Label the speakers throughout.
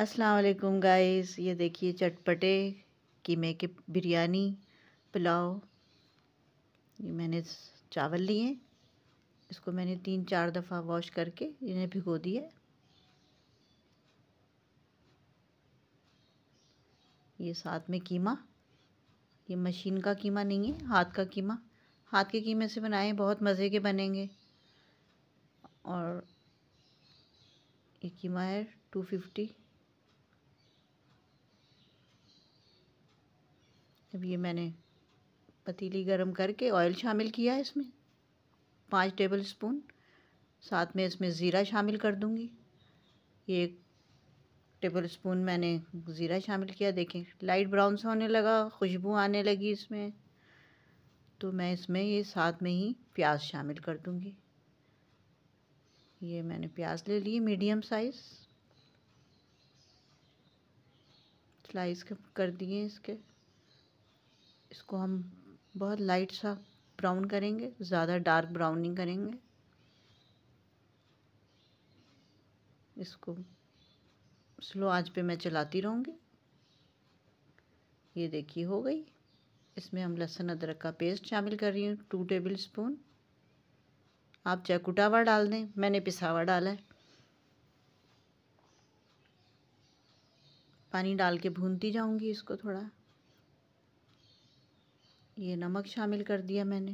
Speaker 1: अस्सलाम वालेकुम गाइस ये देखिए चटपटे कीमे के बिरयानी पुलाव ये मैंने चावल लिए इसको मैंने तीन चार दफ़ा वॉश करके इन्हें भिगो दिया ये साथ में कीमा ये मशीन का कीमा नहीं है हाथ का कीमा हाथ के कीमे से बनाए बहुत मज़े के बनेंगे और ये कीमा है टू फिफ्टी अब ये मैंने पतीली गरम करके ऑयल शामिल किया है इसमें पाँच टेबल स्पून साथ में इसमें ज़ीरा शामिल कर दूँगी ये एक टेबल स्पून मैंने ज़ीरा शामिल किया देखें लाइट ब्राउन सा होने लगा खुशबू आने लगी इसमें तो मैं इसमें ये साथ में ही प्याज शामिल कर दूँगी ये मैंने प्याज ले लिए मीडियम साइज़ स्लाइस कर दिए इसके इसको हम बहुत लाइट सा ब्राउन करेंगे ज़्यादा डार्क ब्राउन नहीं करेंगे इसको स्लो आंच पे मैं चलाती रहूँगी ये देखिए हो गई इसमें हम लहसुन अदरक का पेस्ट शामिल कर रही हूँ टू टेबल स्पून आप चाहे कुटावा डाल दें मैंने पिसावा डाला है पानी डाल के भूनती जाऊँगी इसको थोड़ा ये नमक शामिल कर दिया मैंने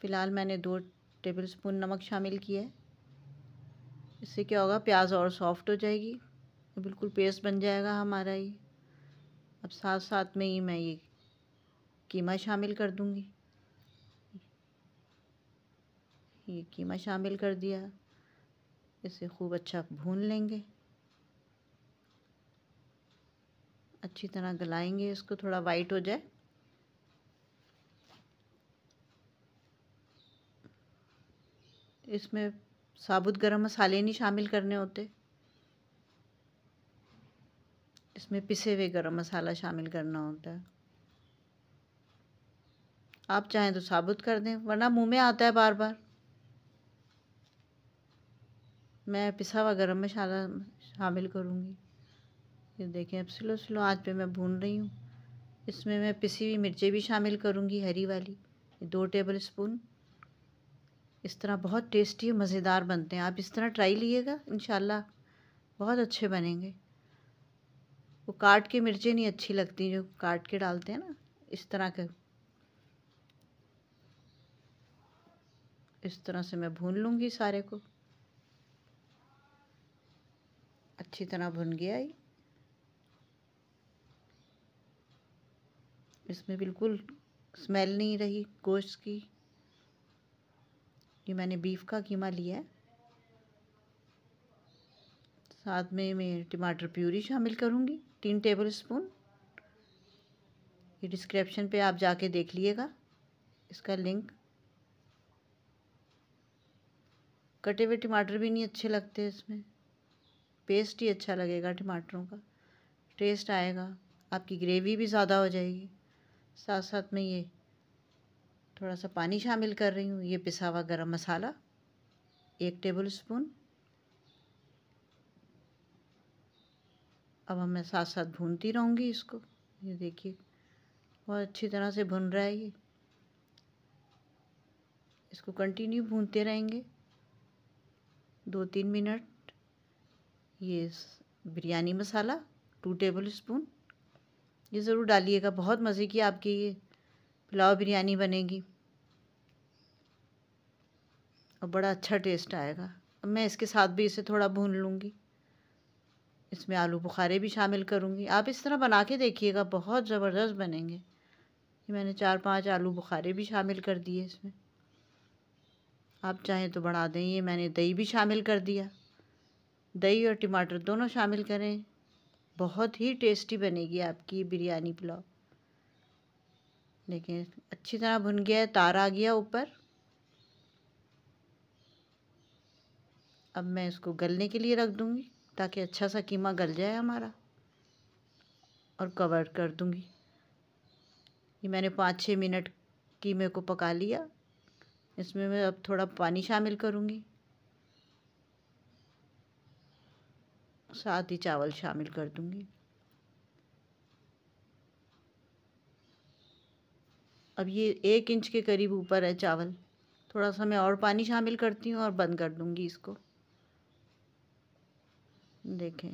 Speaker 1: फ़िलहाल मैंने दो टेबल स्पून नमक शामिल किया है इससे क्या होगा प्याज और सॉफ्ट हो जाएगी बिल्कुल पेस्ट बन जाएगा हमारा ये अब साथ साथ में ही मैं ये कीमा शामिल कर दूँगी ये कीमा शामिल कर दिया इसे खूब अच्छा भून लेंगे अच्छी तरह गलाएंगे इसको थोड़ा वाइट हो जाए इसमें साबुत गरम मसाले नहीं शामिल करने होते इसमें पिसे हुए गरम मसाला शामिल करना होता है आप चाहें तो साबुत कर दें वरना मुंह में आता है बार बार मैं पिसा हुआ गरम मसाला शामिल करूँगी ये देखें अब स्लो स्लो आँच पे मैं भून रही हूँ इसमें मैं पिसी हुई मिर्चें भी शामिल करूँगी हरी वाली दो टेबल स्पून इस तरह बहुत टेस्टी और मज़ेदार बनते हैं आप इस तरह ट्राई लीजिएगा इन बहुत अच्छे बनेंगे वो काट के मिर्चें नहीं अच्छी लगती जो काट के डालते हैं ना इस तरह के इस तरह से मैं भून लूँगी सारे को अच्छी तरह भुन गया ही इसमें बिल्कुल स्मेल नहीं रही गोश्त की ये मैंने बीफ का कीमा लिया है साथ में मैं टमाटर प्यूरी शामिल करूँगी तीन टेबल स्पून ये डिस्क्रिप्शन पे आप जाके देख लीजिएगा इसका लिंक कटे हुए टमाटर भी नहीं अच्छे लगते इसमें पेस्ट ही अच्छा लगेगा टमाटरों का टेस्ट आएगा आपकी ग्रेवी भी ज़्यादा हो जाएगी साथ साथ में ये थोड़ा सा पानी शामिल कर रही हूँ ये पिसा हुआ गर्म मसाला एक टेबल स्पून अब मैं साथ साथ भूनती रहूँगी इसको ये देखिए बहुत अच्छी तरह से भुन रहा है ये इसको कंटिन्यू भूनते रहेंगे दो तीन मिनट ये biryani masala two tablespoon ये ज़रूर डालिएगा बहुत मज़े की आपकी ये पुलाव बिरयानी बनेगी और बड़ा अच्छा टेस्ट आएगा अब मैं इसके साथ भी इसे थोड़ा भून लूँगी इसमें आलू बुखारे भी शामिल करूँगी आप इस तरह बना के देखिएगा बहुत ज़बरदस्त बनेंगे ये मैंने चार पांच आलू बुखारे भी शामिल कर दिए इसमें आप चाहें तो बढ़ा दें ये मैंने दही भी शामिल कर दिया दही और टमाटर दोनों शामिल करें बहुत ही टेस्टी बनेगी आपकी बिरयानी पुलाव देखिए अच्छी तरह भुन गया है तार आ गया ऊपर अब मैं इसको गलने के लिए रख दूँगी ताकि अच्छा सा कीमा गल जाए हमारा और कवर कर दूँगी ये मैंने पाँच छः मिनट कीमे को पका लिया इसमें मैं अब थोड़ा पानी शामिल करूँगी साथ ही चावल शामिल कर दूंगी अब ये एक इंच के करीब ऊपर है चावल थोड़ा सा मैं और पानी शामिल करती हूँ और बंद कर दूँगी इसको देखें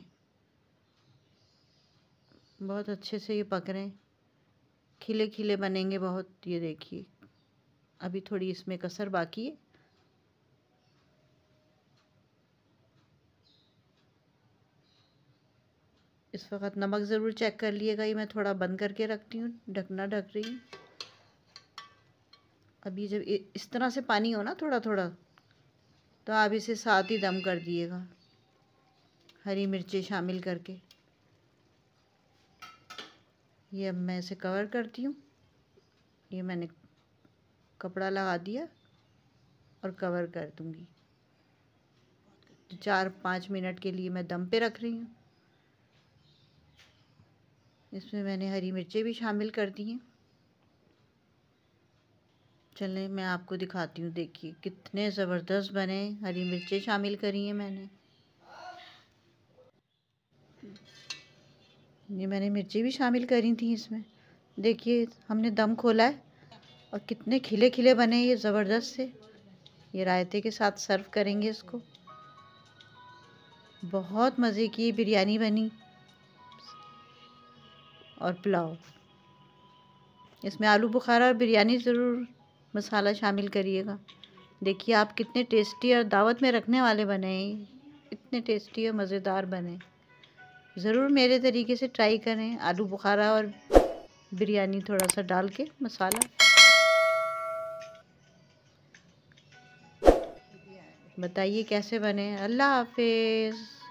Speaker 1: बहुत अच्छे से ये पक रहे हैं खिले खिले बनेंगे बहुत ये देखिए अभी थोड़ी इसमें कसर बाकी है इस वक्त नमक ज़रूर चेक कर लिएगा ये मैं थोड़ा बंद करके रखती हूँ ढकना ढक रही हूँ अभी जब इस तरह से पानी हो ना थोड़ा थोड़ा तो आप इसे साथ ही दम कर दिएगा हरी मिर्चें शामिल करके ये अब मैं इसे कवर करती हूँ ये मैंने कपड़ा लगा दिया और कवर कर दूँगी चार पाँच मिनट के लिए मैं दम पे रख रही हूँ इसमें मैंने हरी मिर्चें भी शामिल कर दी हैं चलें मैं आपको दिखाती हूँ देखिए कितने ज़बरदस्त बने हरी मिर्चें शामिल करी हैं मैंने ये मैंने मिर्ची भी शामिल करी थी इसमें देखिए हमने दम खोला है और कितने खिले खिले बने ये ज़बरदस्त से ये रायते के साथ सर्व करेंगे इसको बहुत मज़े की बिरयानी बनी और पुलाव इसमें आलू बुखारा और बिरयानी ज़रूर मसाला शामिल करिएगा देखिए आप कितने टेस्टी और दावत में रखने वाले बने इतने टेस्टी और मज़ेदार बने ज़रूर मेरे तरीके से ट्राई करें आलू बुखारा और बिरयानी थोड़ा सा डाल के मसाला बताइए कैसे बने अल्लाह हाफिज़